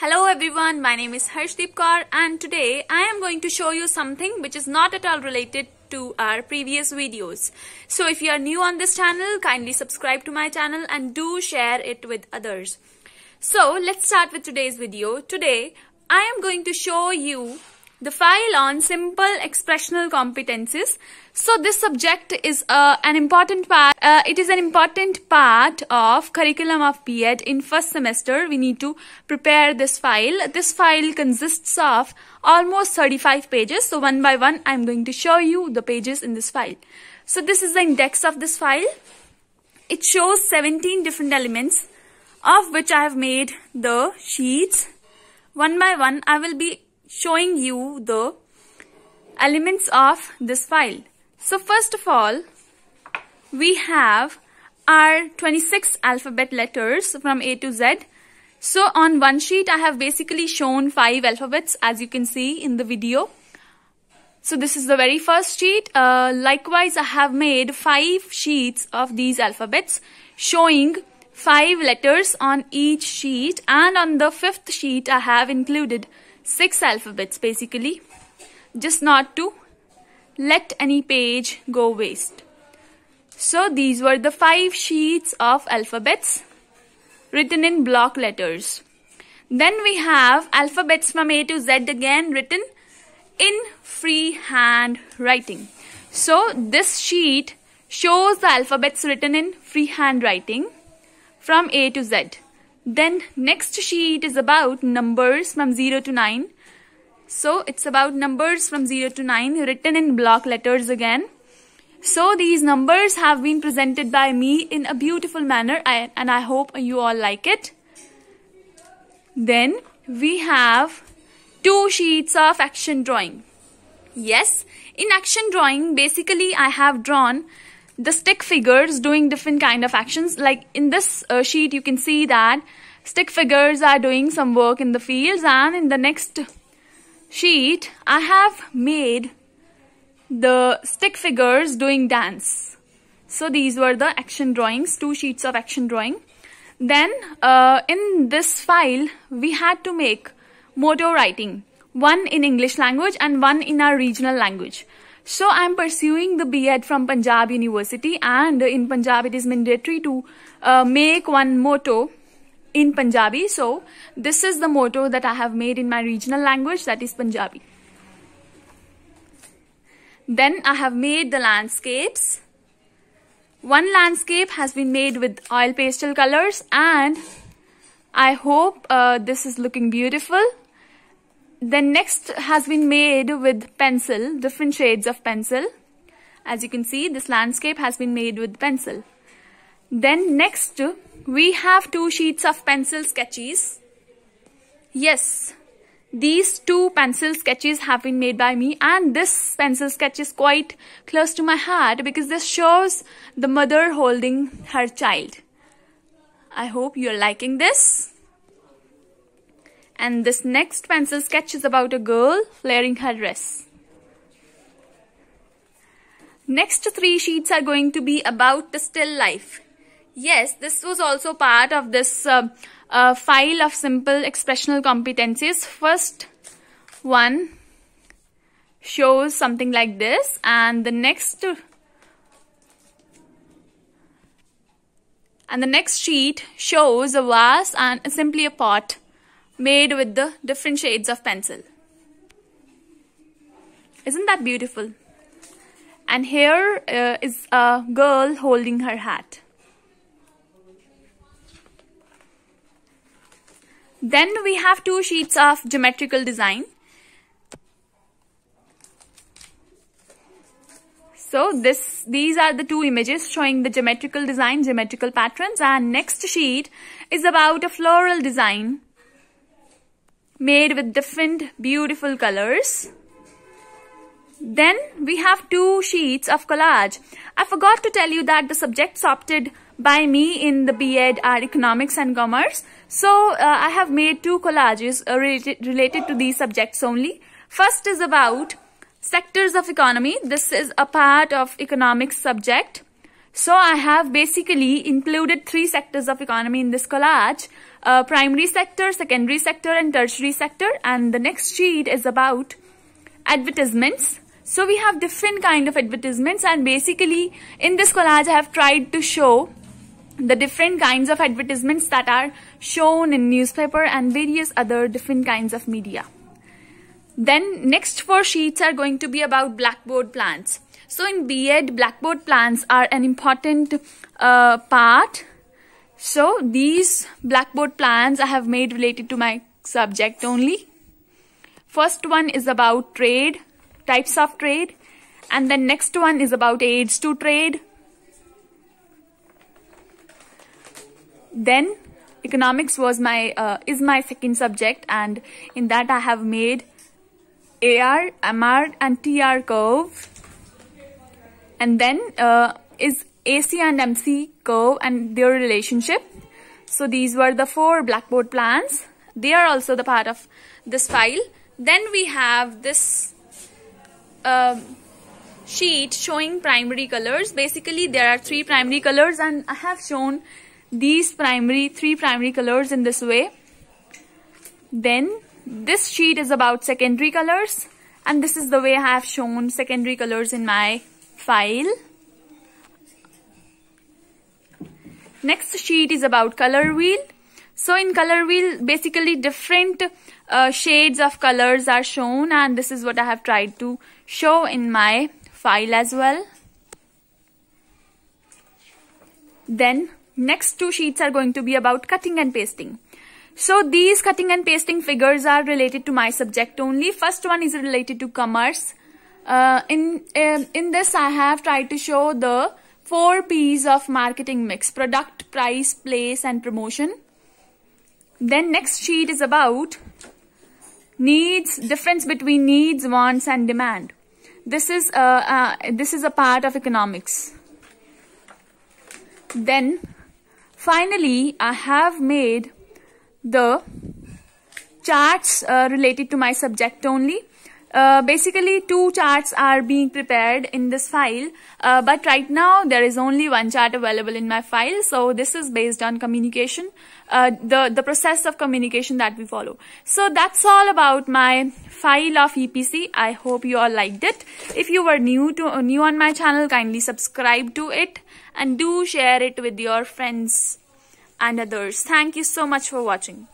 Hello everyone, my name is Harshdeep Kaur and today I am going to show you something which is not at all related to our previous videos. So if you are new on this channel, kindly subscribe to my channel and do share it with others. So let's start with today's video. Today I am going to show you the file on simple expressional competencies. So this subject is uh, an important part. Uh, it is an important part of curriculum of B.Ed. In first semester, we need to prepare this file. This file consists of almost 35 pages. So one by one, I'm going to show you the pages in this file. So this is the index of this file. It shows 17 different elements of which I have made the sheets. One by one, I will be showing you the elements of this file. So first of all, we have our 26 alphabet letters from A to Z. So on one sheet, I have basically shown five alphabets as you can see in the video. So this is the very first sheet. Uh, likewise, I have made five sheets of these alphabets showing five letters on each sheet and on the fifth sheet I have included six alphabets basically just not to let any page go waste so these were the five sheets of alphabets written in block letters then we have alphabets from a to z again written in freehand writing so this sheet shows the alphabets written in freehand writing from a to z then next sheet is about numbers from 0 to 9. So it's about numbers from 0 to 9 written in block letters again. So these numbers have been presented by me in a beautiful manner and I hope you all like it. Then we have two sheets of action drawing. Yes, in action drawing basically I have drawn the stick figures doing different kind of actions like in this uh, sheet you can see that stick figures are doing some work in the fields and in the next sheet I have made the stick figures doing dance so these were the action drawings two sheets of action drawing then uh, in this file we had to make motto writing one in English language and one in our regional language so I'm pursuing the B.Ed from Punjab University and in Punjab it is mandatory to uh, make one motto in Punjabi. So this is the motto that I have made in my regional language that is Punjabi. Then I have made the landscapes. One landscape has been made with oil pastel colors and I hope uh, this is looking beautiful. Then next has been made with pencil, different shades of pencil. As you can see, this landscape has been made with pencil. Then next, we have two sheets of pencil sketches. Yes, these two pencil sketches have been made by me and this pencil sketch is quite close to my heart because this shows the mother holding her child. I hope you're liking this. And this next pencil sketch is about a girl flaring her dress. Next three sheets are going to be about the still life. Yes, this was also part of this uh, uh, file of simple expressional competencies. First one shows something like this and the next and the next sheet shows a vase and simply a pot made with the different shades of pencil. Isn't that beautiful? And here uh, is a girl holding her hat. Then we have two sheets of geometrical design. So this, these are the two images showing the geometrical design, geometrical patterns and next sheet is about a floral design made with different beautiful colors. Then we have two sheets of collage. I forgot to tell you that the subjects opted by me in the B.Ed are uh, economics and commerce. So uh, I have made two collages uh, related, related to these subjects only. First is about sectors of economy. This is a part of economics subject. So I have basically included three sectors of economy in this collage uh, primary sector, secondary sector and tertiary sector. And the next sheet is about advertisements. So we have different kind of advertisements and basically in this collage I have tried to show the different kinds of advertisements that are shown in newspaper and various other different kinds of media. Then next four sheets are going to be about blackboard plants. So in B.Ed, blackboard plants are an important uh, part so these blackboard plans I have made related to my subject only. First one is about trade, types of trade. And then next one is about aids to trade. Then economics was my uh, is my second subject and in that I have made AR, MR and TR curve. And then uh, is AC and MC curve and their relationship. So these were the four blackboard plans. They are also the part of this file. Then we have this um, sheet showing primary colors. Basically there are three primary colors and I have shown these primary three primary colors in this way. Then this sheet is about secondary colors and this is the way I have shown secondary colors in my file. Next sheet is about color wheel. So in color wheel, basically different uh, shades of colors are shown and this is what I have tried to show in my file as well. Then next two sheets are going to be about cutting and pasting. So these cutting and pasting figures are related to my subject only. First one is related to commerce. Uh, in uh, in this, I have tried to show the four P's of marketing mix product, price, place, and promotion. Then, next sheet is about needs, difference between needs, wants, and demand. This is a, uh, uh, this is a part of economics. Then, finally, I have made the charts uh, related to my subject only uh, basically two charts are being prepared in this file uh, but right now there is only one chart available in my file so this is based on communication uh, the the process of communication that we follow so that's all about my file of EPC I hope you all liked it if you were new to new on my channel kindly subscribe to it and do share it with your friends and others thank you so much for watching